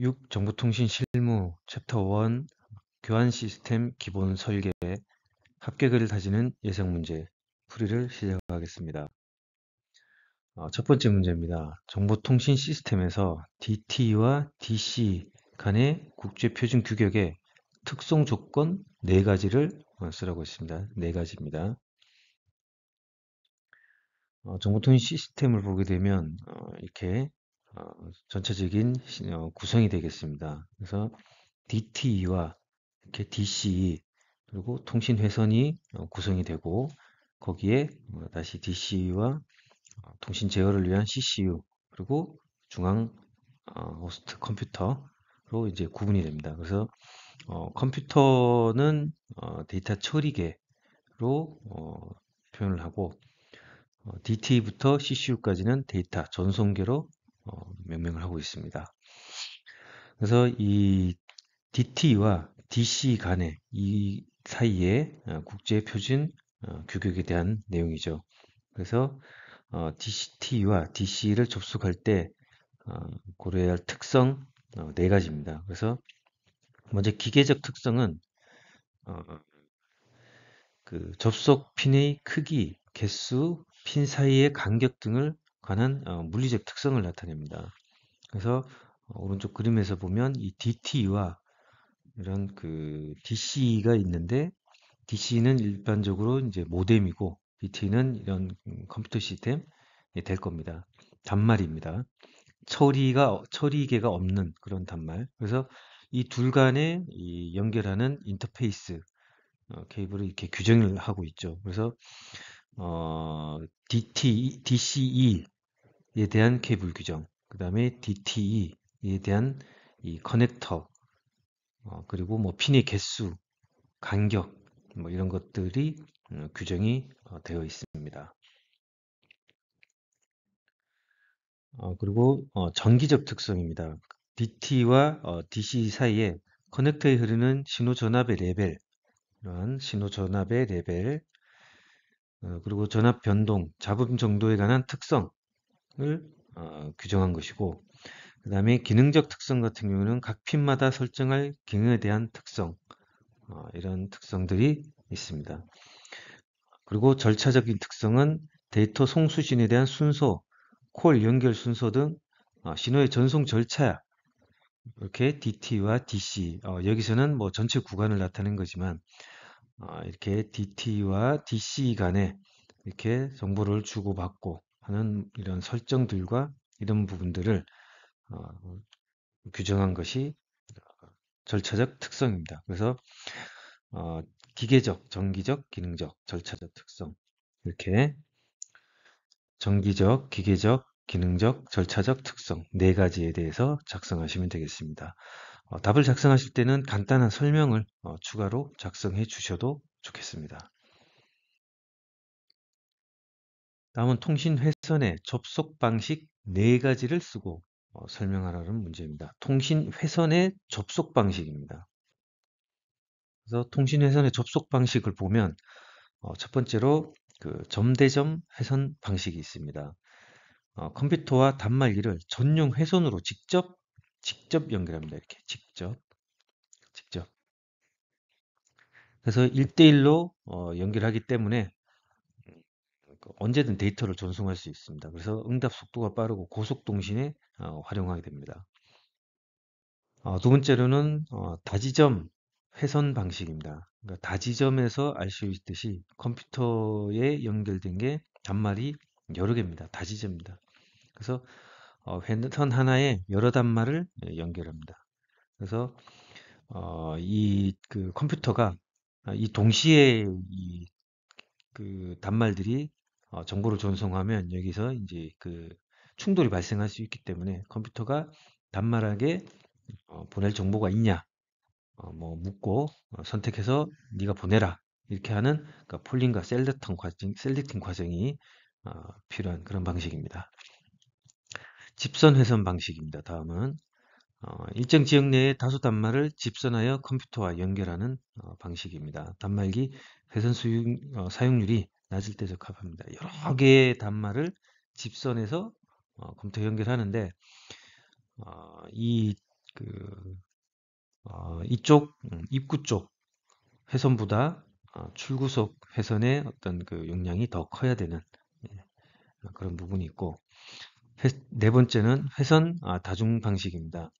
6. 정보통신 실무 챕터 1 교환 시스템 기본 설계 합계글을 다지는 예상 문제 풀이를 시작하겠습니다. 어, 첫 번째 문제입니다. 정보통신 시스템에서 DT와 DC 간의 국제표준 규격의 특성 조건 4가지를 어, 쓰라고 했습니다. 4가지입니다. 어, 정보통신 시스템을 보게 되면 이렇게 어, 전체적인 어, 구성이 되겠습니다. 그래서 DTE와 이렇게 DCE 그리고 통신 회선이 어, 구성이 되고 거기에 뭐 다시 DCE와 통신 제어를 위한 CCU 그리고 중앙 호스트 컴퓨터로 이제 구분이 됩니다. 그래서 어, 컴퓨터는 어, 데이터 처리계로 어, 표현을 하고 DT부터 CCU까지는 데이터 전송계로 어, 명명을 하고 있습니다. 그래서 이 DT와 DC 간의 이 사이에 어, 국제 표준 어, 규격에 대한 내용이죠. 그래서 어, DCT와 DC를 접속할 때 고려해야 할 특성 네 가지입니다. 그래서 먼저 기계적 특성은 그 접속 핀의 크기, 개수, 핀 사이의 간격 등을 관한 어, 물리적 특성을 나타냅니다. 그래서 어, 오른쪽 그림에서 보면 이 DT와 이런 그 DC가 있는데 DC는 일반적으로 이제 모뎀이고 DT는 이런 음, 컴퓨터 시스템이 될 겁니다. 단말입니다. 처리가 처리계가 없는 그런 단말. 그래서 이 둘 간에 이 연결하는 인터페이스 어, 케이블을 이렇게 규정을 하고 있죠. 그래서 어, DT, DCE 에 대한 케이블 규정, 그 다음에 DTE에 대한 이 커넥터, 어, 그리고 뭐 핀의 개수, 간격, 뭐 이런 것들이 음, 규정이 어, 되어 있습니다. 어, 그리고 어, 전기적 특성입니다. DT와 어, DC 사이에 커넥터에 흐르는 신호 전압의 레벨, 이러한 신호 전압의 레벨, 어, 그리고 전압 변동, 잡음 정도에 관한 특성, 음. 어, 규정한 것이고 그 다음에 기능적 특성 같은 경우는 각 핀마다 설정할 기능에 대한 특성 어, 이런 특성들이 있습니다. 그리고 절차적인 특성은 데이터 송수진에 대한 순서, 콜 연결 순서 등 어, 신호의 전송 절차야. 이렇게 DT와 DC 어, 여기서는 뭐 전체 구간을 나타낸 거지만 어, 이렇게 DT와 DC 간에 이렇게 정보를 주고받고 하는 이런 설정들과 이런 부분들을 어, 규정한 것이 절차적 특성입니다. 그래서 어, 기계적, 정기적, 기능적, 절차적 특성 이렇게 정기적, 기계적, 기능적, 절차적 특성 네 가지에 대해서 작성하시면 되겠습니다. 어, 답을 작성하실 때는 간단한 설명을 어, 추가로 작성해 주셔도 좋겠습니다. 다음은 통신 회선의 접속 방식 네 가지를 쓰고 어, 설명하라는 문제입니다. 통신 회선의 접속 방식입니다. 그래서 통신 회선의 접속 방식을 보면 어, 첫 번째로 그 점대점 회선 방식이 있습니다. 어, 컴퓨터와 단말기를 전용 회선으로 직접 직접 연결합니다. 이렇게 직접 직접 그래서 1대1로 어, 연결하기 때문에 그 언제든 데이터를 전송할 수 있습니다. 그래서 응답 속도가 빠르고 고속 통신에 어, 활용하게 됩니다. 어, 두 번째로는 어, 다지점 회선 방식입니다. 그러니까 다지점에서 알 수 있듯이 컴퓨터에 연결된 게 단말이 여러 개입니다. 다지점입니다. 그래서 어, 회선 하나에 여러 단말을 예, 연결합니다. 그래서 어, 이그 컴퓨터가 아, 이 동시에 이 그 단말들이 어 정보를 전송하면 여기서 이제 그 충돌이 발생할 수 있기 때문에 컴퓨터가 단말하게 어 보낼 정보가 있냐 어뭐 묻고 어, 선택해서 네가 보내라 이렇게 하는 그러니까 폴링과 셀렉팅 과정 셀렉팅 과정이 어, 필요한 그런 방식입니다. 집선 회선 방식입니다. 다음은 어, 일정 지역 내에 다수 단말을 집선하여 컴퓨터와 연결하는 어, 방식입니다. 단말기 회선 수용, 어, 사용률이 낮을 때 적합합니다. 여러 개의 단말을 집선에서 어, 검토 연결하는데 어, 이 그, 어, 이쪽 음, 입구 쪽 회선보다 어, 출구석 회선의 어떤 그 용량이 더 커야 되는 예, 그런 부분이 있고 회, 네 번째는 회선 아, 다중 방식입니다.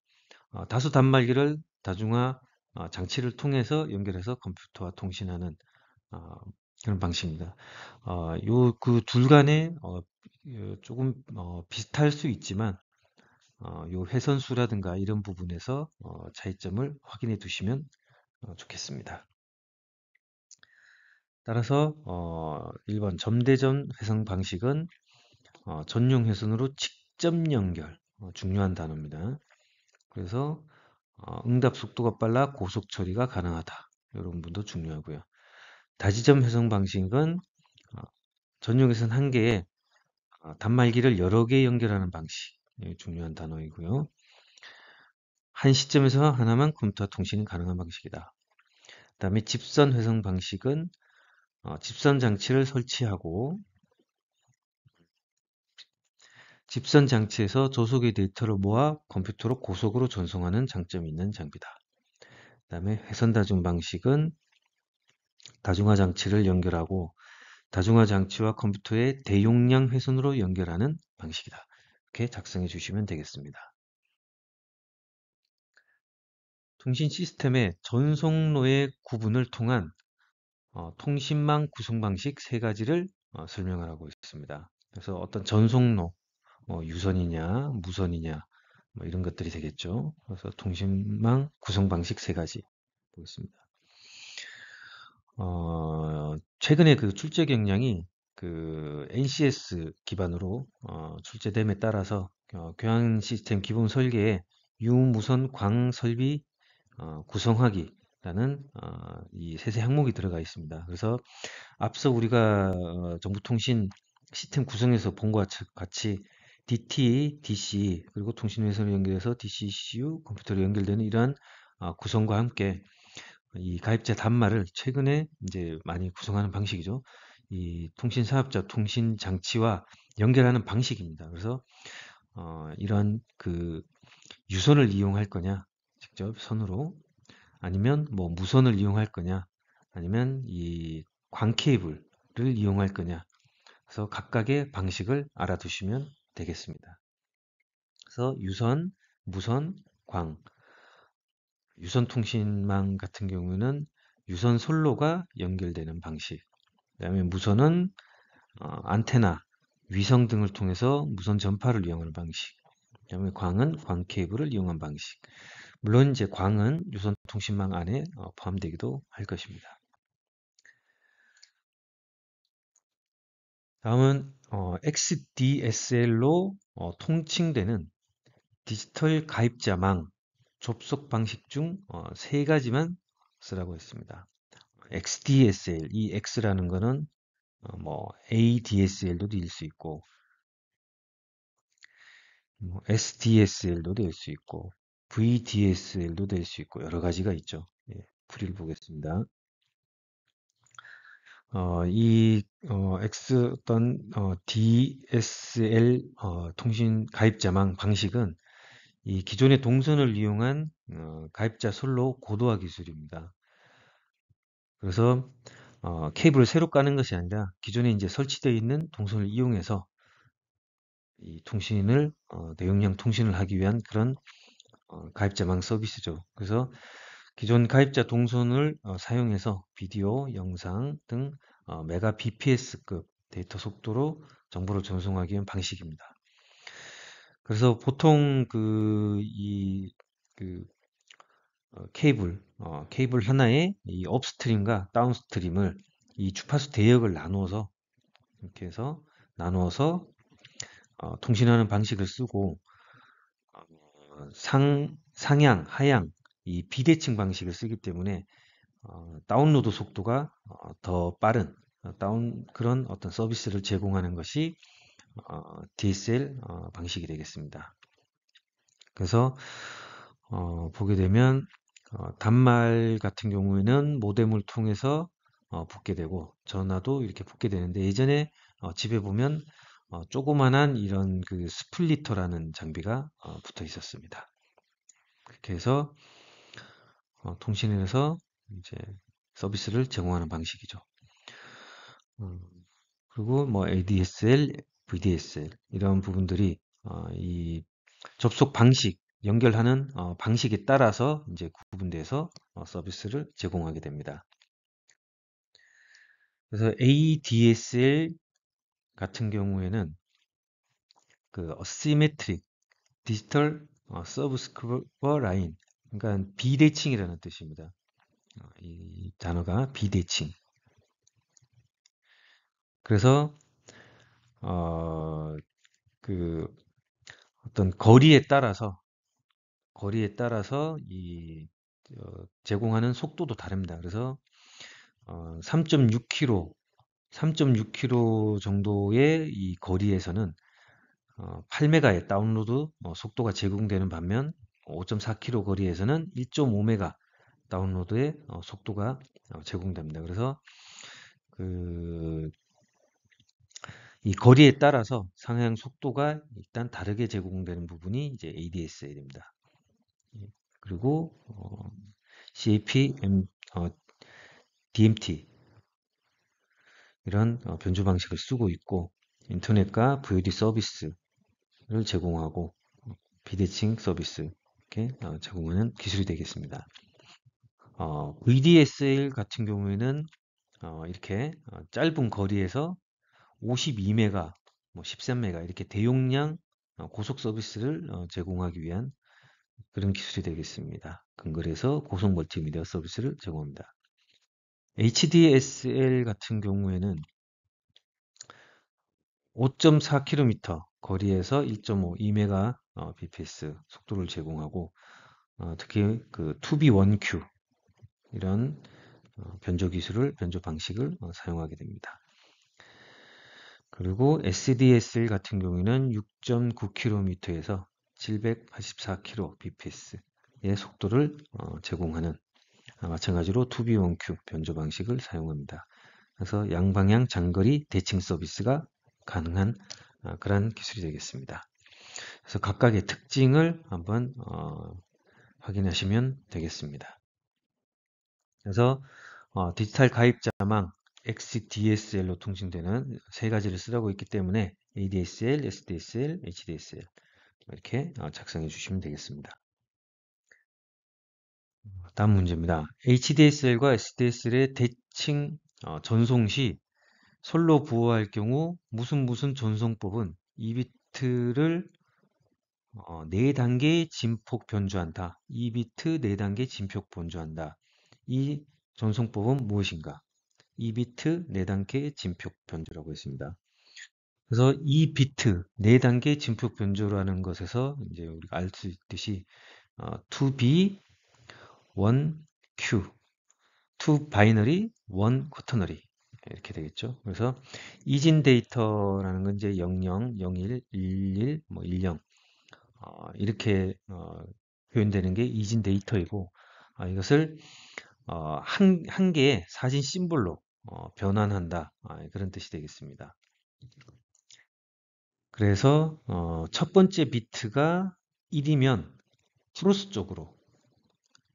어, 다수 단말기를 다중화 어, 장치를 통해서 연결해서 컴퓨터와 통신하는 어, 이런 방식입니다. 어, 요그 둘 간에 어, 조금 어, 비슷할 수 있지만 어, 요 회선수라든가 이런 부분에서 어, 차이점을 확인해 두시면 어, 좋겠습니다. 따라서 어, 1번 점대전 회선 방식은 어, 전용 회선으로 직접 연결 어, 중요한 단어입니다. 그래서 어, 응답 속도가 빨라 고속 처리가 가능하다. 이런 분도 중요하고요. 다지점 해석 방식은 어, 전용에선 한 개에 어, 단말기를 여러 개 연결하는 방식 중요한 단어이고요. 한 시점에서 하나만 컴퓨터 통신이 가능한 방식이다. 그 다음에 집선 회선 방식은 어, 집선 장치를 설치하고 집선 장치에서 조속의 데이터를 모아 컴퓨터로 고속으로 전송하는 장점이 있는 장비다. 그 다음에 회선 다중 방식은 다중화 장치를 연결하고 다중화 장치와 컴퓨터의 대용량 회선으로 연결하는 방식이다. 이렇게 작성해 주시면 되겠습니다. 통신 시스템의 전송로의 구분을 통한 어, 통신망 구성 방식 세 가지를 어, 설명을 하고 있습니다. 그래서 어떤 전송로, 뭐 유선이냐, 무선이냐, 뭐 이런 것들이 되겠죠. 그래서 통신망 구성 방식 세 가지 보겠습니다. 어 최근에 그 출제 경량이 그 NCS 기반으로 어 출제됨에 따라서 어 교환 시스템 기본 설계에 유무선 광 설비 어 구성하기 라는 어이 세세 항목이 들어가 있습니다. 그래서 앞서 우리가 어, 정보통신 시스템 구성에서 본 것과 같이 DT, DC 그리고 통신회선을 연결해서 DCCU 컴퓨터로 연결되는 이러한 어 구성과 함께 이 가입자 단말을 최근에 이제 많이 구성하는 방식이죠. 이 통신 사업자 통신 장치와 연결하는 방식입니다. 그래서 어, 이런그 유선을 이용할 거냐 직접 선으로 아니면 뭐 무선을 이용할 거냐 아니면 이광 케이블을 이용할 거냐 그래서 각각의 방식을 알아두시면 되겠습니다. 그래서 유선, 무선, 광 유선통신망 같은 경우는 유선 선로가 연결되는 방식 그 다음에 무선은 어, 안테나 위성 등을 통해서 무선 전파를 이용하는 방식 그 다음에 광은 광 케이블을 이용한 방식 물론 이제 광은 유선 통신망 안에 어, 포함되기도 할 것입니다 다음은 어, XDSL로 어, 통칭되는 디지털 가입자망 접속 방식 중세 어, 가지만 쓰라고 했습니다. XDSL, 이 X라는 거는 어, 뭐 ADSL도 될 수 있고 뭐 SDSL도 될 수 있고 VDSL도 될 수 있고 여러 가지가 있죠. 예, 풀이를 보겠습니다. 어, 이 어, X 어떤 어, DSL 어, 통신 가입자망 방식은 이 기존의 동선을 이용한 어, 가입자 솔로 고도화 기술입니다. 그래서 어, 케이블을 새로 까는 것이 아니라 기존에 이제 설치되어 있는 동선을 이용해서 이 통신을 어, 대용량 통신을 하기 위한 그런 어, 가입자망 서비스죠. 그래서 기존 가입자 동선을 어, 사용해서 비디오, 영상 등 어, 메가 BPS급 데이터 속도로 정보를 전송하기 위한 방식입니다. 그래서 보통 그, 이, 그, 어, 케이블, 어, 케이블 하나에 이 업스트림과 다운스트림을 이 주파수 대역을 나누어서 이렇게 해서 나누어서 어, 통신하는 방식을 쓰고 어, 상, 상향, 하향 이 비대칭 방식을 쓰기 때문에 어, 다운로드 속도가 어, 더 빠른 다운 그런 어떤 서비스를 제공하는 것이 어, DSL 어, 방식이 되겠습니다. 그래서 어, 보게 되면 어, 단말 같은 경우에는 모뎀을 통해서 붙게 어, 되고 전화도 이렇게 붙게 되는데 예전에 어, 집에 보면 조그만한 이런 그 스플리터라는 장비가 붙어 있었습니다. 그렇게 해서 통신에서 이제 서비스를 제공하는 방식이죠. 음, 그리고 뭐 ADSL, VDS 이런 부분들이 어, 이 접속 방식 연결하는 어, 방식에 따라서 이제 구분돼서 어, 서비스를 제공하게 됩니다. 그래서 ADSL 같은 경우에는 그 Asymmetric Digital 어, Subscriber Line 그러니까 비대칭이라는 뜻입니다. 어, 이 단어가 비대칭. 그래서 어, 그 어떤 거리에 따라서 거리에 따라서 이 어, 제공하는 속도도 다릅니다. 그래서 어, 3.6km, 3.6km 정도의 이 거리에서는 어, 8메가의 다운로드 어, 속도가 제공되는 반면 5.4km 거리에서는 1.5메가 다운로드의 어, 속도가 어, 제공됩니다. 그래서 그이 거리에 따라서 상향 속도가 일단 다르게 제공되는 부분이 이제 ADSL입니다. 예, 그리고 어, CAP, M, 어, DMT 이런 어, 변조 방식을 쓰고 있고 인터넷과 VOD 서비스를 제공하고 비대칭 어, 서비스 이렇게 어, 제공하는 기술이 되겠습니다. VDSL 어, 같은 경우에는 이렇게 짧은 거리에서 52메가, 뭐 13메가 이렇게 대용량 어, 고속 서비스를 어, 제공하기 위한 그런 기술이 되겠습니다. 근거에서 고속 멀티미디어 서비스를 제공합니다. HDSL 같은 경우에는 5.4km 거리에서 1.5 2메가 b p s 속도를 제공하고 어, 특히 그 2B1Q 이런 변조 기술을 변조 방식을 사용하게 됩니다. 그리고 SDSL 같은 경우에는 6.9km에서 784kbps의 속도를 어, 제공하는 아, 마찬가지로 2B1Q 변조 방식을 사용합니다. 그래서 양방향 장거리 대칭 서비스가 가능한 아, 그런 기술이 되겠습니다. 그래서 각각의 특징을 한번 어, 확인하시면 되겠습니다. 그래서 어, 디지털 가입자망 XDSL로 통신되는세 가지를 쓰라고 있기 때문에 ADSL, SDSL, HDSL 뭐 이렇게 어, 작성해 주시면 되겠습니다. 다음 문제입니다. HDSL과 SDSL의 대칭 어, 전송 시 솔로 부호할 경우 무슨 무슨 전송법은 2비트를 4단계 어, 진폭 변조한다. 2비트 4단계 진폭 변조한다. 이 전송법은 무엇인가? 2비트 4단계 진폭 변조라고 했습니다. 그래서 2비트 4단계 진폭 변조라는 것에서 이제 우리가 알 수 있듯이 어, 2B, 1Q, 2 바이너리, 1 쿼터너리 이렇게 되겠죠. 그래서 이진 데이터라는 건 이제 00, 01, 11, 뭐 10, 어, 이렇게 어, 표현되는 게 이진 데이터이고 아, 어, 이것을 한, 한 개의 사진 심볼로 어, 변환한다. 아, 예, 그런 뜻이 되겠습니다. 그래서 어, 첫 번째 비트가 1이면 플러스 쪽으로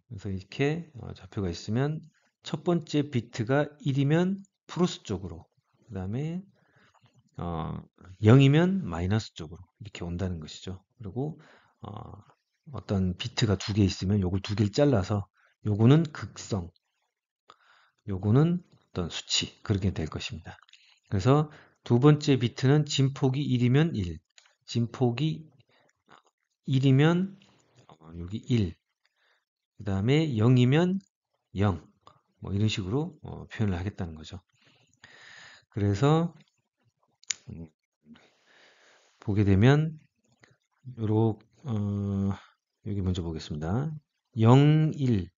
그래서 이렇게 어, 좌표가 있으면 첫 번째 비트가 1이면 플러스 쪽으로 그 다음에 어, 0이면 마이너스 쪽으로 이렇게 온다는 것이죠. 그리고 어, 떤 비트가 두 개 있으면 요걸 두 개를 잘라서 요거는 극성 요거는 어떤 수치 그렇게 될 것입니다. 그래서 두 번째 비트는 진폭이 1이면 1, 진폭이 1이면 어, 여기 1, 그 다음에 0이면 0, 뭐 이런 식으로 어, 표현을 하겠다는 거죠. 그래서 음, 보게 되면 요렇 어, 여기 먼저 보겠습니다. 0, 1,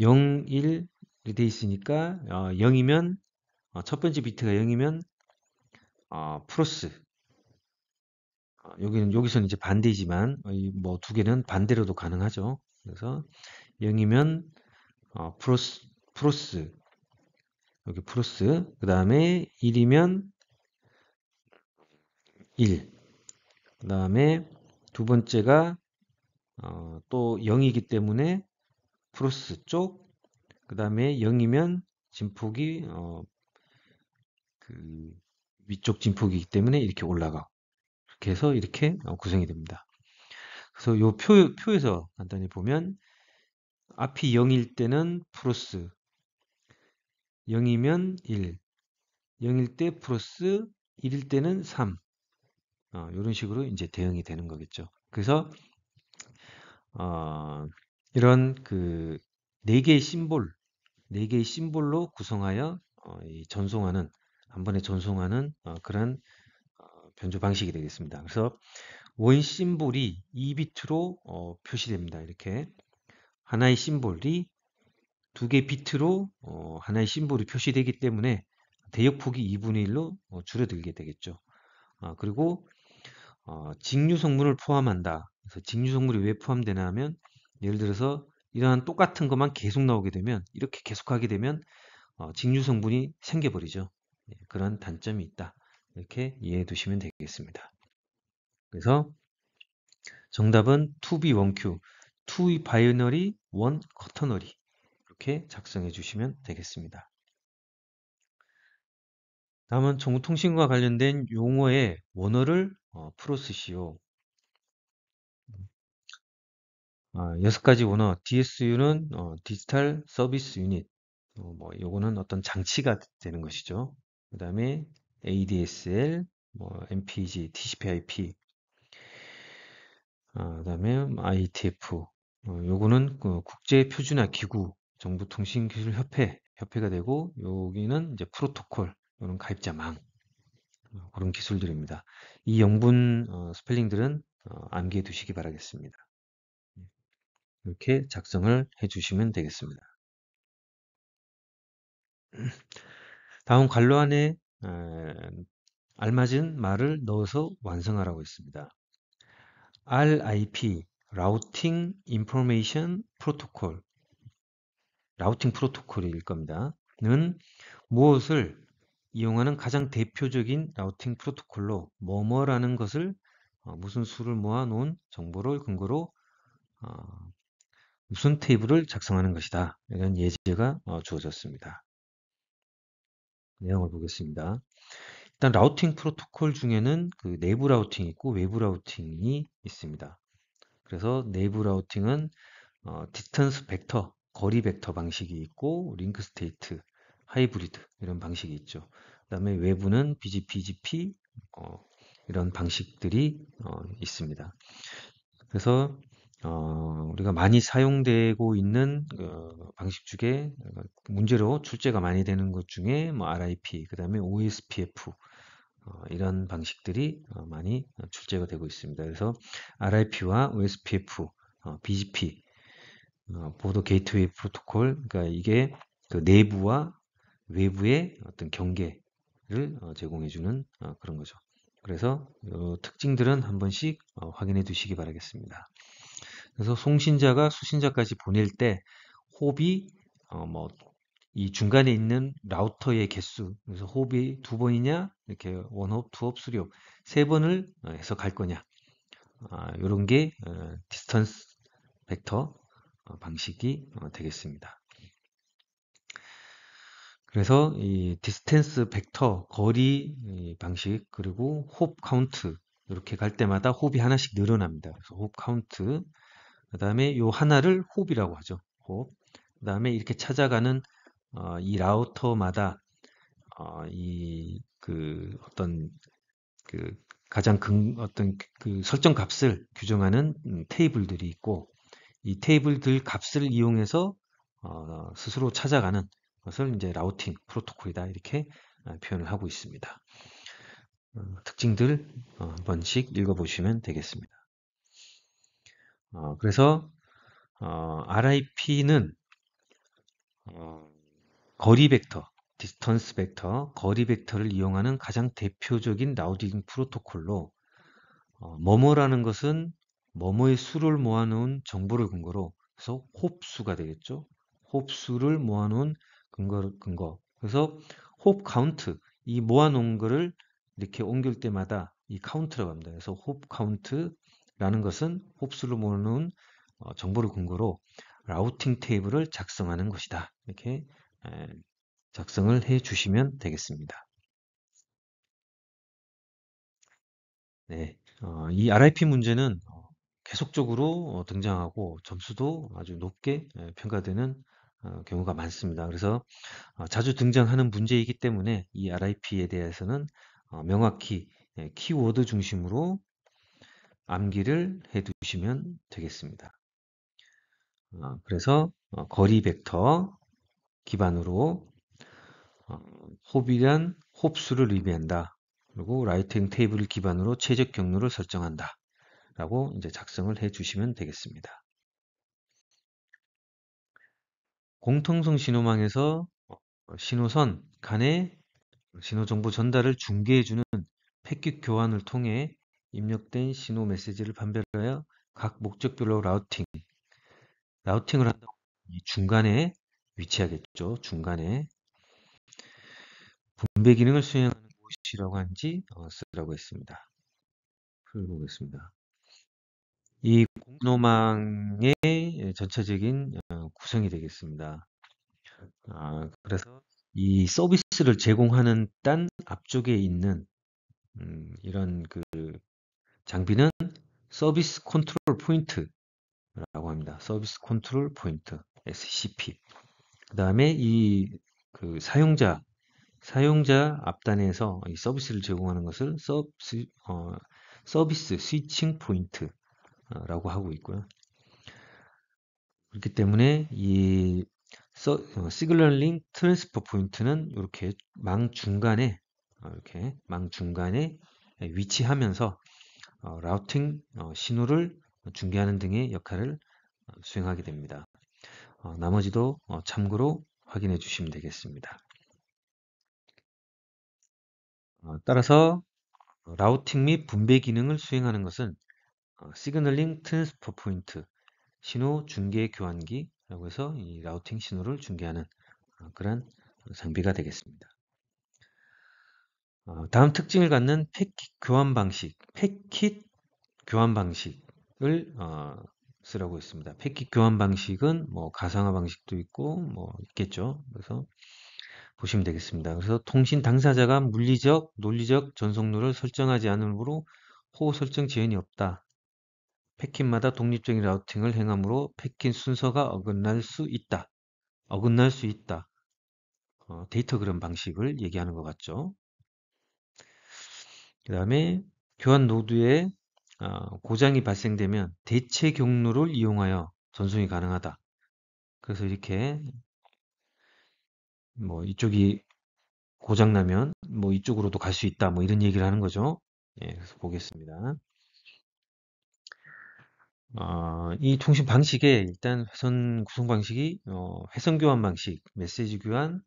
0, 1, 돼 있으니까 어, 0이면 어, 첫 번째 비트가 0이면 어, 플러스 어, 여기는 여기서는 이제 반대이지만 어, 뭐두 개는 반대로도 가능하죠. 그래서 0이면 어, 플러스 플러스 여기 플러스 그 다음에 1이면 1. 그 다음에 두 번째가 어, 또 0이기 때문에 플러스 쪽그 다음에 0이면 진폭이 어, 그 위쪽 진폭이기 때문에 이렇게 올라가 이렇게 해서 이렇게 어, 구성이 됩니다. 그래서 요 표, 표에서 간단히 보면 앞이 0일 때는 플러스 0이면 1 0일 때 플러스 1일 때는 3 이런 어, 식으로 이제 대응이 되는 거겠죠. 그래서 어, 이런 그 4개의 심볼 4개의 심볼로 구성하여 어, 전송하는 한 번에 전송하는 어, 그런 어, 변조 방식이 되겠습니다. 그래서 원 심볼이 2비트로 표시됩니다. 이렇게 하나의 심볼이 두개 비트로 하나의 심볼이 표시되기 때문에 대역폭이 2분의 1로 줄어들게 되겠죠. 아, 그리고 직류 성분을 포함한다. 그래서 직류 성분이 왜 포함되냐 하면 예를 들어서 이러한 똑같은 것만 계속 나오게 되면 이렇게 계속하게 되면 어, 직류 성분이 생겨버리죠. 예, 그런 단점이 있다. 이렇게 이해해 두시면 되겠습니다. 그래서 정답은 2B 1Q, 2 바이너리, 1 커터너리 이렇게 작성해 주시면 되겠습니다. 다음은 정보통신과 관련된 용어의 원어를 어, 풀어 쓰시오. 아, 여섯 가지 원어, DSU는 어, 디지털 서비스 유닛, 어, 뭐 요거는 어떤 장치가 되는 것이죠. 그 다음에 ADSL, 뭐 MPG, TCP/IP, 아, 그다음에 ITF, 어, 요거는 그 국제 표준화 기구 정부 통신 기술 협회 협회가 되고 여기는 이제 프로토콜 요런 가입자망 어, 그런 기술들입니다. 이 영분 어, 스펠링들은 어, 암기해 두시기 바라겠습니다. 이렇게 작성을 해주시면 되겠습니다. 다음 관로 안에 어, 알맞은 말을 넣어서 완성하라고 했습니다. RIP 라우팅 인포메이션 프로토콜 라우팅 프로토콜일 겁니다. 는 무엇을 이용하는 가장 대표적인 라우팅 프로토콜로 뭐뭐라는 것을 어, 무슨 수를 모아 놓은 정보를 근거로 어, 무슨 테이블을 작성하는 것이다. 이런 예제가 어, 주어졌습니다. 내용을 보겠습니다. 일단 라우팅 프로토콜 중에는 그 내부 라우팅이 있고 외부 라우팅이 있습니다. 그래서 내부 라우팅은 어, 디스턴스 벡터, 거리 벡터 방식이 있고 링크 스테이트, 하이브리드 이런 방식이 있죠. 그 다음에 외부는 BGP, GP 어, 이런 방식들이 어, 있습니다. 그래서 어, 우리가 많이 사용되고 있는 어, 방식 중에 어, 문제로 출제가 많이 되는 것 중에 뭐 RIP, 그 다음에 OSPF 어, 이런 방식들이 어, 많이 출제가 되고 있습니다. 그래서 RIP와 OSPF, 어, BGP, 보더 게이트웨이 프로토콜, 그러니까 이게 그 내부와 외부의 어떤 경계를 제공해주는 그런 거죠. 그래서 특징들은 한 번씩 확인해 두시기 바라겠습니다. 그래서 송신자가 수신자까지 보낼 때 호흡이 어, 뭐이 중간에 있는 라우터의 개수 그래서 호흡이 두 번이냐 이렇게 원호흡, 두호수리호세 번을 어, 해서갈 거냐 아, 이런 게 어, 디스턴스 벡터 어, 방식이 어, 되겠습니다. 그래서 이디스턴스 벡터 거리 방식 그리고 호흡 카운트 이렇게 갈 때마다 호흡이 하나씩 늘어납니다. 그래서 호흡 카운트 그 다음에 요 하나를 홉이라고 하죠. 홉. 그 다음에 이렇게 찾아가는 어, 이 라우터마다 어, 이그 어떤 그 가장 근, 어떤 그 설정 값을 규정하는 음, 테이블들이 있고 이 테이블들 값을 이용해서 어, 스스로 찾아가는 것을 이제 라우팅 프로토콜이다 이렇게 어, 표현을 하고 있습니다. 어, 특징들 어, 한 번씩 읽어보시면 되겠습니다. 어, 그래서 어, RIP는 어, 거리 벡터, 디스턴스 벡터, 거리 벡터를 이용하는 가장 대표적인 라우딩 프로토콜로 어, 뭐뭐라는 것은 뭐뭐의 수를 모아놓은 정보를 근거로 그래서 홉수가 되겠죠. 홉수를 모아놓은 근거, 근거. 그래서 홉 카운트 이 모아놓은 거를 이렇게 옮길 때마다 이 카운트라고 합니다. 그래서 홉 카운트 라는 것은 홉스를 모는 르 정보를 근거로 라우팅 테이블을 작성하는 것이다. 이렇게 작성을 해 주시면 되겠습니다. 네, 어, 이 RIP 문제는 어, 계속적으로 어, 등장하고 점수도 아주 높게 평가되는 경우가 많습니다. 그래서 자주 등장하는 문제이기 때문에 이 RIP에 대해서는 명확히 키워드 중심으로 암기를 해 두시면 되겠습니다. 어, 그래서 어, 거리 벡터 기반으로 홉이란 어, 홉수를 의미한다. 그리고 라이팅 테이블을 기반으로 최적 경로를 설정한다. 라고 이제 작성을 해 주시면 되겠습니다. 공통성 신호망에서 신호선 간의 신호정보 전달을 중개해주는 패킷 교환을 통해 입력된 신호 메시지를 판별하여 각 목적별로 라우팅, 라우팅을 한다고 중간에 위치하겠죠. 중간에 분배 기능을 수행하는 곳이라고 한지 어, 쓰라고 했습니다. 풀보겠습니다. 이 공로망의 전체적인 어, 구성이 되겠습니다. 아, 그래서 이 서비스를 제공하는 딴 앞쪽에 있는 음, 이런 그 장비는 서비스 컨트롤 포인트라고 합니다. 서비스 컨트롤 포인트 SCP. 그다음에 이그 사용자 사용자 앞단에서 이 서비스를 제공하는 것을 서비스 어, 서비스 스위칭 포인트라고 하고 있고요. 그렇기 때문에 이시글널링 어, 트랜스퍼 포인트는 이렇게 망 중간에 어, 이렇게 망 중간에 위치하면서 어, 라우팅 어, 신호를 중계하는 등의 역할을 어, 수행하게 됩니다. 나머지도 참고로 확인해 주시면 되겠습니다. 따라서 라우팅 및 분배 기능을 수행하는 것은 시그널링 트랜스퍼 포인트 신호 중계 교환기라고 해서 이 라우팅 신호를 중계하는 그런 장비가 되겠습니다. 어, 다음 특징을 갖는 패킷 교환 방식, 패킷 교환 방식을 어, 쓰라고 했습니다. 패킷 교환 방식은 뭐 가상화 방식도 있고 뭐 있겠죠. 그래서 보시면 되겠습니다. 그래서 통신 당사자가 물리적, 논리적 전속로를 설정하지 않으므로 호호 설정 지연이 없다. 패킷마다 독립적인 라우팅을 행함으로 패킷 순서가 어긋날 수 있다. 어긋날 수 있다. 어, 데이터 그런 방식을 얘기하는 것 같죠. 그 다음에 교환 노드에 어, 고장이 발생되면 대체 경로를 이용하여 전송이 가능하다. 그래서 이렇게 뭐 이쪽이 고장나면 뭐 이쪽으로도 갈 수 있다 뭐 이런 얘기를 하는 거죠. 예, 그래서 보겠습니다. 어, 이 통신 방식에 일단 회선 구성 방식이 어, 회선 교환 방식, 메시지 교환,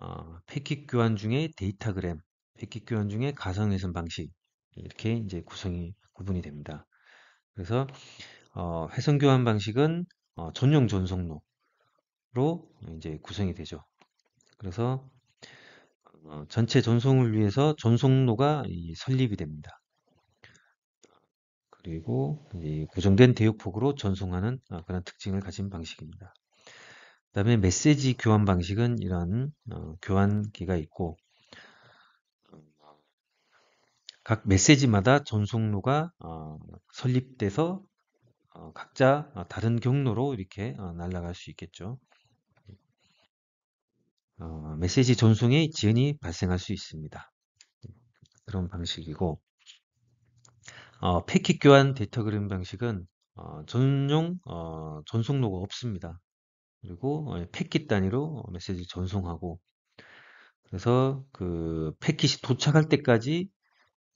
어, 패킷 교환 중에 데이터그램, 액기교환 중에 가상회선 방식 이렇게 이제 구성이 구분이 됩니다. 그래서 어, 회선 교환 방식은 어, 전용 전송로로 이제 구성이 되죠. 그래서 어, 전체 전송을 위해서 전송로가 설립이 됩니다. 그리고 고정된 대역폭으로 전송하는 어, 그런 특징을 가진 방식입니다. 그 다음에 메시지 교환 방식은 이런 어, 교환기가 있고 각 메시지마다 전송로가 어, 설립돼서 어, 각자 어, 다른 경로로 이렇게 어, 날아갈 수 있겠죠. 어, 메시지 전송에 지연이 발생할 수 있습니다. 그런 방식이고 어, 패킷 교환 데이터 그램 방식은 어, 전용 어, 전송로가 없습니다. 그리고 패킷 어, 단위로 메시지 전송하고 그래서 그 패킷이 도착할 때까지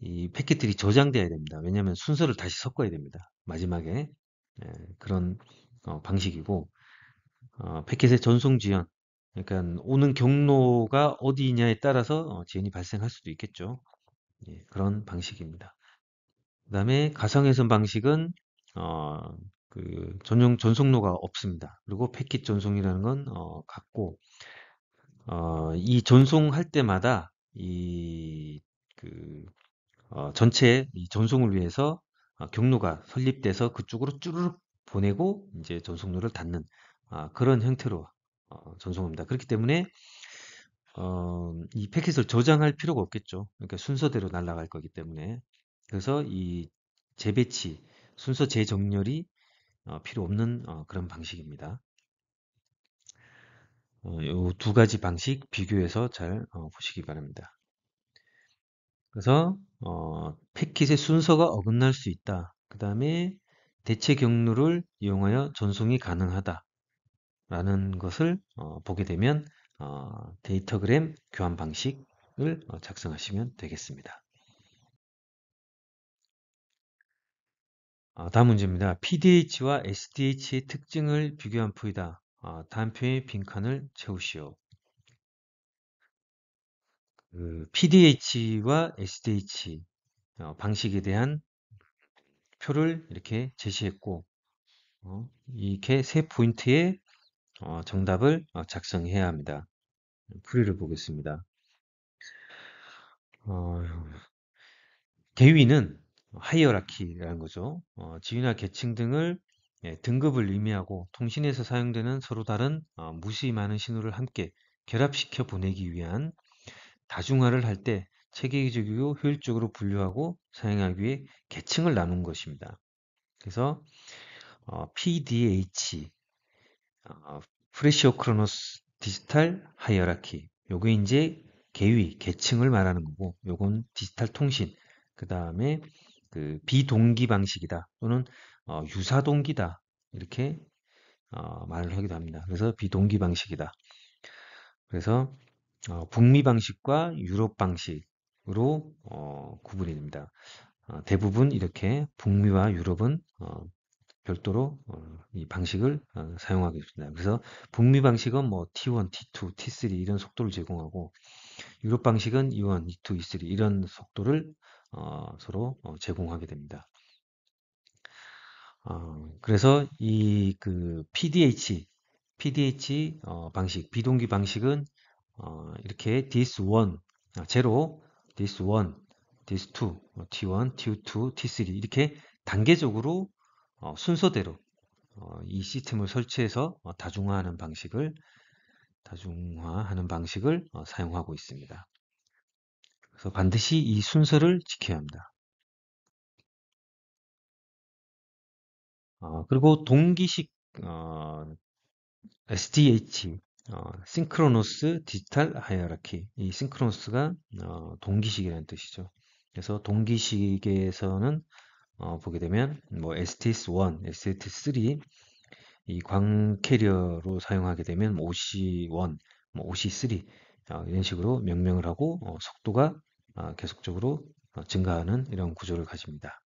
이 패킷들이 저장되어야 됩니다. 왜냐하면 순서를 다시 섞어야 됩니다. 마지막에 예, 그런 어, 방식이고 어, 패킷의 전송 지연 그러니까 오는 경로가 어디냐에 따라서 어, 지연이 발생할 수도 있겠죠. 예, 그런 방식입니다. 그 다음에 가상회선 방식은 어, 그 전용 전송로가 없습니다. 그리고 패킷 전송이라는 건 어, 같고 어, 이 전송할 때마다 이그 어, 전체 전송을 위해서 어, 경로가 설립돼서 그쪽으로 쭈르륵 보내고 이제 전송로를 닫는 아, 그런 형태로 어, 전송합니다. 그렇기 때문에 어, 이 패킷을 저장할 필요가 없겠죠. 그러니까 순서대로 날아갈 거기 때문에 그래서 이 재배치 순서 재정렬이 어, 필요 없는 어, 그런 방식입니다. 어, 이두 가지 방식 비교해서 잘 어, 보시기 바랍니다. 그래서 어, 패킷의 순서가 어긋날 수 있다. 그 다음에 대체 경로를 이용하여 전송이 가능하다. 라는 것을 어, 보게 되면 어, 데이터그램 교환 방식을 어, 작성하시면 되겠습니다. 어, 다음 문제입니다. PDH와 SDH의 특징을 비교한 표이다. 어, 다음 표의 빈칸을 채우시오. 그 PDH와 SDH e, 어, 방식에 대한 표를 이렇게 제시했고 어, 이렇게 세 포인트의 어, 정답을 어, 작성해야 합니다. 풀이를 보겠습니다. 어, 계위는 하이어라키라는 거죠. 어, 지위나 계층 등을 예, 등급을 의미하고 통신에서 사용되는 서로 다른 어, 무시 많은 신호를 함께 결합시켜 보내기 위한 다중화를 할 때 체계적이고 효율적으로 분류하고 사용하기 위해 계층을 나눈 것입니다. 그래서 어, PDH, 어, 프레시오 크로노스 디지털 하이어라키 요게 이제 계위, 계층을 말하는 거고 요건 디지털 통신 그 다음에 그 비동기 방식이다 또는 어, 유사동기다 이렇게 어, 말을 하기도 합니다. 그래서 비동기 방식이다. 그래서 어, 북미 방식과 유럽 방식으로 어, 구분이 됩니다. 어, 대부분 이렇게 북미와 유럽은 어, 별도로 어, 이 방식을 어, 사용하게 됩니다. 그래서 북미 방식은 뭐 T1, T2, T3 이런 속도를 제공하고 유럽 방식은 E1, E2, E3 이런 속도를 서로 제공하게 됩니다. 그래서 이 그 PDH, PDH 방식, 비동기 방식은 어, 이렇게 this one, 아, 제로, this one, this two, t1, t2, t3 이렇게 단계적으로 어, 순서대로 어, 이 시스템을 설치해서 어, 다중화하는 방식을 다중화하는 방식을 어, 사용하고 있습니다. 그래서 반드시 이 순서를 지켜야 합니다. 어, 그리고 동기식 SDH 어, 싱크로노스 디지털 하이어라키 이 싱크로노스가 어, 동기식이라는 뜻이죠 그래서 동기식에서는 어, 보게 되면 뭐 STS1, STS3 이광 캐리어로 사용하게 되면 OC1, 뭐 OC3 뭐 어, 이런 식으로 명명을 하고 어, 속도가 어, 계속적으로 어, 증가하는 이런 구조를 가집니다.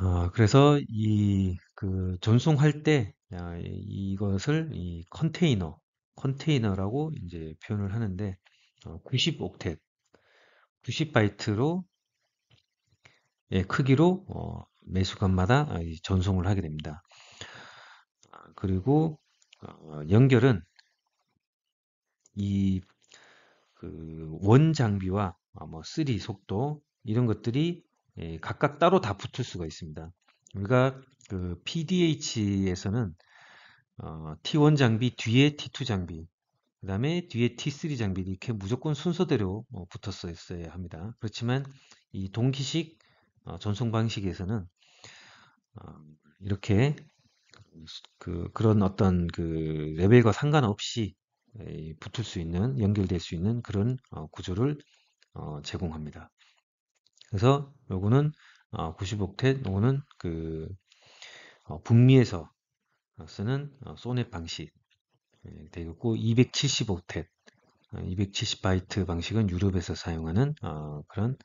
어, 그래서 이그 전송할 때 아, 이것을 이 컨테이너 컨테이너라고 이제 표현을 하는데 90 옥텟 90 바이트로 예, 크기로 어, 매수간마다 아, 전송을 하게 됩니다. 아, 그리고 어, 연결은 이그원 장비와 뭐3 속도 이런 것들이 예, 각각 따로 다 붙을 수가 있습니다. 우리가 그러니까 그 PDH에서는 어, T1 장비 뒤에 T2 장비 그 다음에 뒤에 T3 장비 이렇게 무조건 순서대로 어, 붙었어야 합니다. 그렇지만 이 동기식 어, 전송 방식에서는 어, 이렇게 그 그런 어떤 그 레벨과 상관없이 에, 붙을 수 있는 연결될 수 있는 그런 어, 구조를 어, 제공합니다. 그래서 요거는 어, 90옥텐, 요거는 그 어, 북미에서 어, 쓰는 어, 소넷 방식 되겠고 275텟 270바이트 방식은 유럽에서 사용하는 어, 그런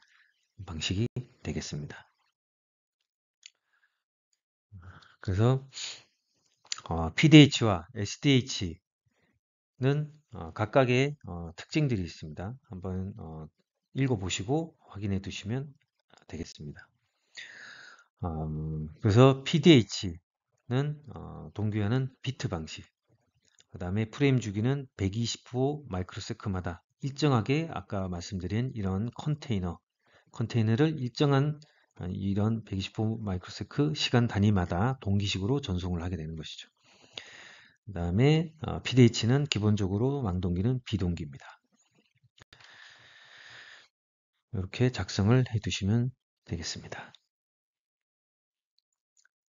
방식이 되겠습니다. 그래서 PDH와 SDH는 각각의 특징들이 있습니다. 한번 읽어보시고 확인해 두시면 되겠습니다. 음, 그래서 PDH는 어, 동규현는 비트 방식 그 다음에 프레임 주기는 120호 마이크로세크마다 일정하게 아까 말씀드린 이런 컨테이너 컨테이너를 일정한 어, 이런 120호 마이크로세크 시간 단위마다 동기식으로 전송을 하게 되는 것이죠. 그 다음에 어, PDH는 기본적으로 망동기는 비동기입니다. 이렇게 작성을 해 두시면 되겠습니다.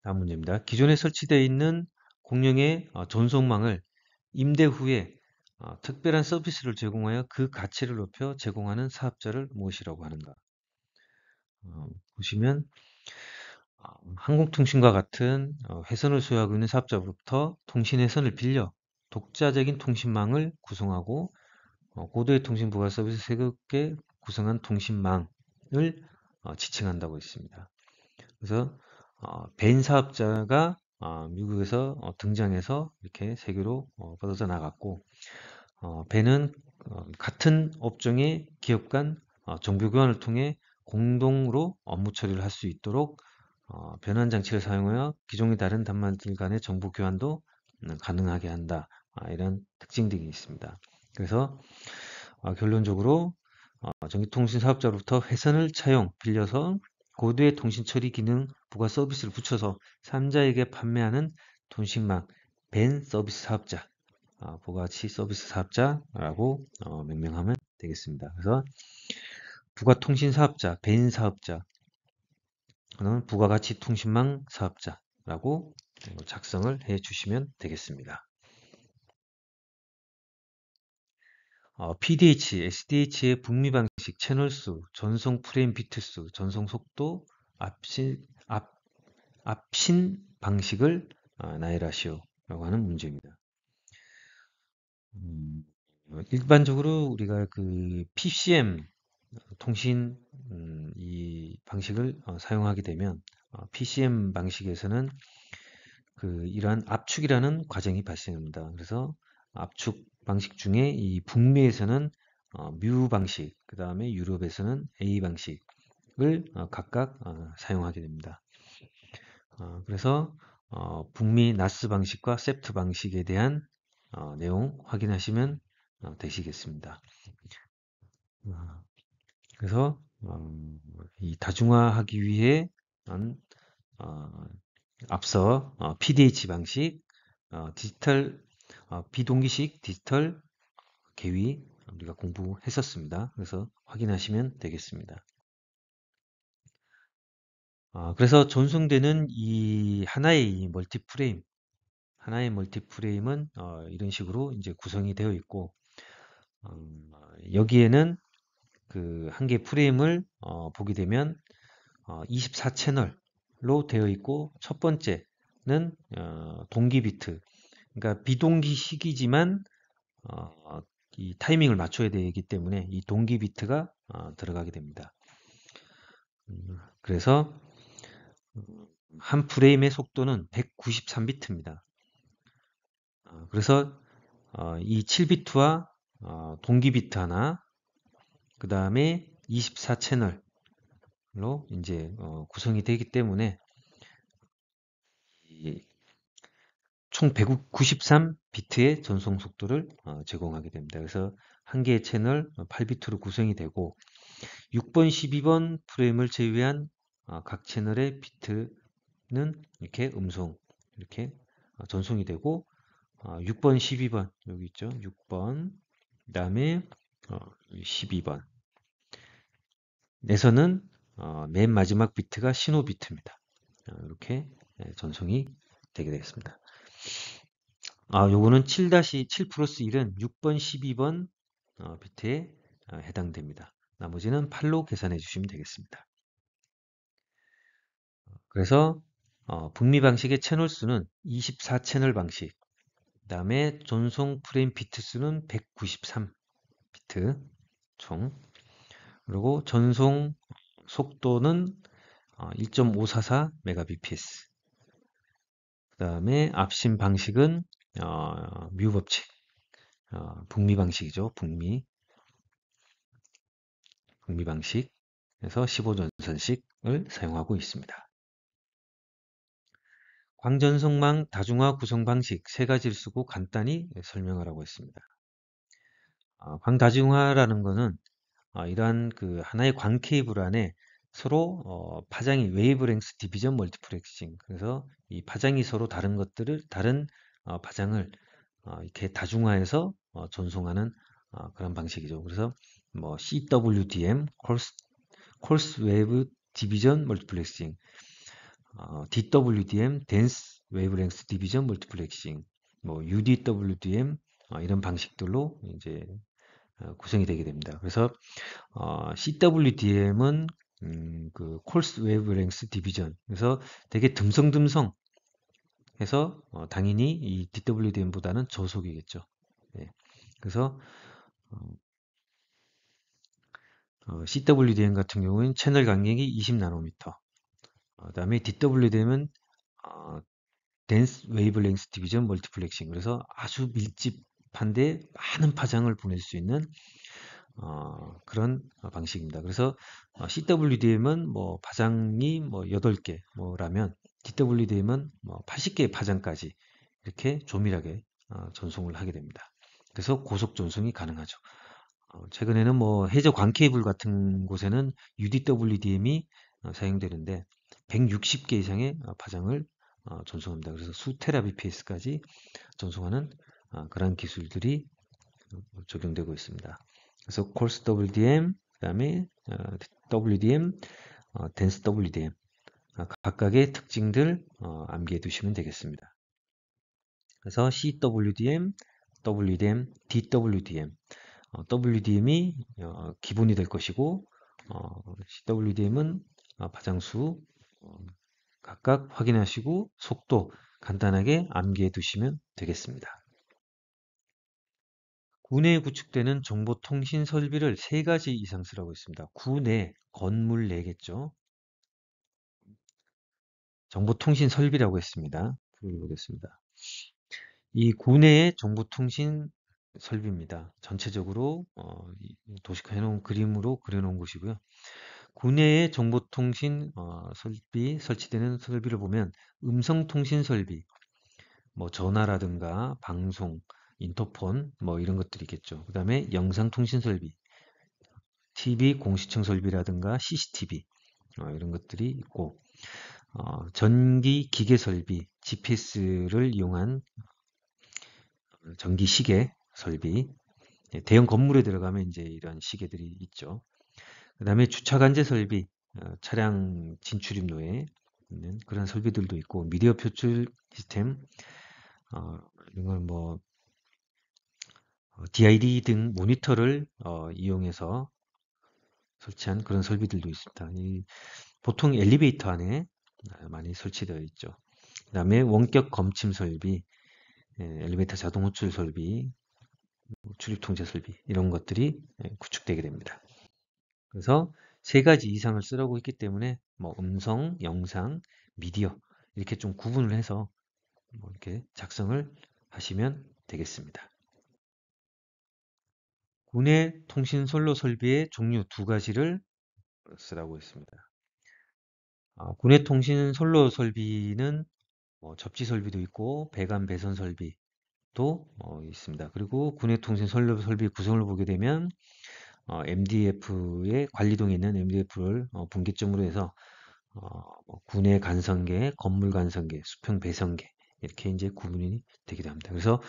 다음 문제입니다. 기존에 설치되어 있는 공룡의 전송망을 어, 임대 후에 어, 특별한 서비스를 제공하여 그 가치를 높여 제공하는 사업자를 무엇이라고 하는가? 어, 보시면 항공통신과 같은 회선을 소유하고 있는 사업자로부터 통신회선을 빌려 독자적인 통신망을 구성하고 고도의 통신 부가 서비스 세급게 구성한 통신망을 지칭한다고 했습니다. 그래서 벤 어, 사업자가 어, 미국에서 어, 등장해서 이렇게 세계로 뻗어져 나갔고 벤은 같은 업종의 기업 간 정보 교환을 통해 공동으로 업무 처리를 할 수 있도록 변환 장치를 사용하여 기종의 다른 단말들 간의 정보 교환도 음, 가능하게 한다 아, 이런 특징들이 있습니다. 그래서 결론적으로 어, 전기통신 사업자로부터 회선을 차용 빌려서 고도의 통신 처리 기능 부가 서비스를 붙여서 3자에게 판매하는 통신망 벤 서비스 사업자 아, 어, 부가치 서비스 사업자라고 어, 명명하면 되겠습니다. 그래서 부가통신 사업자, 벤 사업자 그는 부가가치 통신망 사업자라고 어, 작성을 해 주시면 되겠습니다. 어, PDH, SDH의 북미 방식, 채널 수, 전송 프레임 비트 수, 전송 속도, 앞신, 앞, 앞신 방식을 어, 나열하시오라고 하는 문제입니다. 음, 일반적으로 우리가 그 PCM 통신 음, 이 방식을 어, 사용하게 되면 어, PCM 방식에서는 그 이러한 압축이라는 과정이 발생합니다. 그래서 압축 방식 중에 이 북미에서는 어, 뮤 방식, 그 다음에 유럽에서는 A 방식을 어, 각각 어, 사용하게 됩니다. 어, 그래서 북미 나스 방식과 세프트 방식에 대한 내용 확인하시면 되시겠습니다. 음, 그래서 음, 이 다중화하기 위해 앞서 PDH 방식, 디지털 어, 비동기식 디지털 개위 우리가 공부했었습니다. 그래서 확인하시면 되겠습니다. 아, 그래서 전송되는 이 하나의 멀티프레임 하나의 멀티프레임은 어, 이런 식으로 이제 구성이 되어 있고 음, 여기에는 그 한 개 프레임을 어, 보게 되면 24채널로 되어 있고 첫 번째는 동기 비트 그러니까 비동기 시기지만 어, 이 타이밍을 맞춰야 되기 때문에 이 동기 비트가 어, 들어가게 됩니다. 음, 그래서 음, 한 프레임의 속도는 193비트입니다. 어, 그래서 어, 이 7비트와 어, 동기 비트 하나, 그 다음에 24채널로 이제 어, 구성이 되기 때문에 총 193비트의 전송 속도를 어, 제공하게 됩니다. 그래서 한 개의 채널 8비트로 어, 구성이 되고 6번, 12번 프레임을 제외한 어, 각 채널의 비트는 이렇게 음성 이렇게 전송이 되고 6번, 12번 여기 있죠. 6번 그 다음에 12번 에서는 맨 마지막 비트가 신호 비트입니다. 이렇게 예, 전송이 되게 되겠습니다. 아, 요거는 7-7 플러스 1은 6번, 12번 어, 비트에 어, 해당됩니다. 나머지는 8로 계산해 주시면 되겠습니다. 그래서 어, 북미 방식의 채널 수는 24 채널 방식 그 다음에 전송 프레임 비트 수는 193 비트 총 그리고 전송 속도는 1.544 메가bps 그 다음에 앞심 방식은 어, 미우법칙, 어, 북미 방식이죠. 북미. 북미 방식. 에서 15전선식을 사용하고 있습니다. 광전성망 다중화 구성 방식 세 가지를 쓰고 간단히 설명하라고 했습니다. 어, 광다중화라는 것은 어, 이러한 그 하나의 광 케이블 안에 서로 어, 파장이 웨이브랭스 디비전 멀티플렉싱 그래서 이 파장이 서로 다른 것들을 다른 파장을 이렇게 다중화해서 전송하는 그런 방식이죠. 그래서 뭐 CWDM, Course, Course Wave Division Multiplexing, DWDM, Dense Wavelength Division Multiplexing, 뭐 UDWDM 이런 방식들로 이제 구성이 되게 됩니다. 그래서 CWDM은 음, 그 콜스 웨이브랭스 디비전 그래서 되게 듬성듬성 해서 어, 당연히 이 DWDM보다는 저속이겠죠. 네. 그래서 어, 어 CWDM 같은 경우는 채널 간격이 20나노미터 그 다음에 DWDM은 어, 스 웨이블랭스 디비전 멀티플렉싱 그래서 아주 밀집한데 많은 파장을 보낼 수 있는 어, 그런 방식입니다. 그래서 어, CWDM은 뭐 파장이 뭐 8개 뭐라면 DWDM은 80개의 뭐 파장까지 이렇게 조밀하게 어, 전송을 하게 됩니다. 그래서 고속 전송이 가능하죠. 어, 최근에는 뭐 해저 광 케이블 같은 곳에는 UDWDM이 어, 사용되는데 160개 이상의 파장을 전송합니다. 그래서 수테라비 p 스까지 전송하는 그런 기술들이 적용되고 있습니다. 그래서 콜스 WDM, 그 다음에 WDM, 댄스 WDM 아, 각각의 특징들 어, 암기해 두시면 되겠습니다. 그래서 CWDM, WDM, DWDM 어, WDM이 어, 기본이 될 것이고 CWDM은 바장수 각각 확인하시고 속도 간단하게 암기해 두시면 되겠습니다. 구내 구축되는 정보통신 설비를 세 가지 이상 쓰라고 했습니다. 구내, 건물 내겠죠. 네 정보통신 설비라고 했습니다. 보겠습니다. 음. 이 구내의 정보통신 설비입니다. 전체적으로 어, 도식화 해놓은 그림으로 그려놓은 곳이고요. 구내의 정보통신 어, 설비 설치되는 설비를 보면 음성통신 설비, 뭐 전화라든가 방송, 인터폰 뭐 이런 것들이겠죠. 있그 다음에 영상통신 설비, TV 공시청 설비라든가 CCTV 어, 이런 것들이 있고 어, 전기 기계 설비 GPS를 이용한 전기 시계 설비 예, 대형 건물에 들어가면 이제 이런 시계들이 있죠. 그 다음에 주차 관제 설비 어, 차량 진출입로에 있는 그런 설비들도 있고 미디어 표출 시스템 어, 이런 건뭐 DID 어, 등 모니터를 어, 이용해서 설치한 그런 설비들도 있습니다. 이, 보통 엘리베이터 안에 아, 많이 설치되어 있죠. 그 다음에 원격 검침 설비, 예, 엘리베이터 자동 호출 설비, 뭐 출입 통제 설비 이런 것들이 예, 구축되게 됩니다. 그래서 세 가지 이상을 쓰라고 했기 때문에 뭐 음성, 영상, 미디어 이렇게 좀 구분을 해서 뭐 이렇게 작성을 하시면 되겠습니다. 군의 통신 선로 설비의 종류 두 가지를 쓰라고 했습니다. 어, 구내통신 선로 설비는 뭐 접지 설비도 있고 배관 배선 설비도 어, 있습니다. 그리고 군내통신 선로 설비 구성을 보게 되면 어, MDF의 관리동에 있는 MDF를 어, 분기점으로 해서 어, 뭐 군의 간선계, 건물 간선계, 수평 배선계 이렇게 이제 구분이 되기도 합니다. 그래서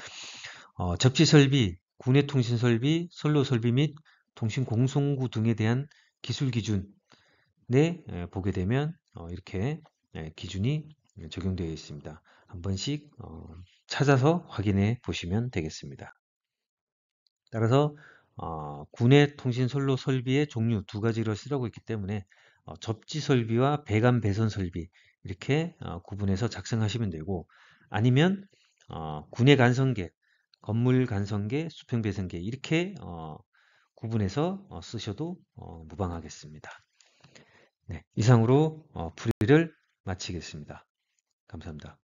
어, 접지 설비, 군의 통신 설비, 선로 설비 및 통신 공송구 등에 대한 기술 기준 내 보게 되면 어, 이렇게 예, 기준이 적용되어 있습니다. 한 번씩 어, 찾아서 확인해 보시면 되겠습니다. 따라서 어, 군의 통신 선로 설비의 종류 두 가지를 쓰라고 했기 때문에 어, 접지 설비와 배관 배선 설비 이렇게 구분해서 작성하시면 되고 아니면 어, 군의 간선계, 건물 간선계, 수평 배선계 이렇게 구분해서 쓰셔도 무방하겠습니다. 네, 이상으로 어, 풀이를 마치겠습니다. 감사합니다.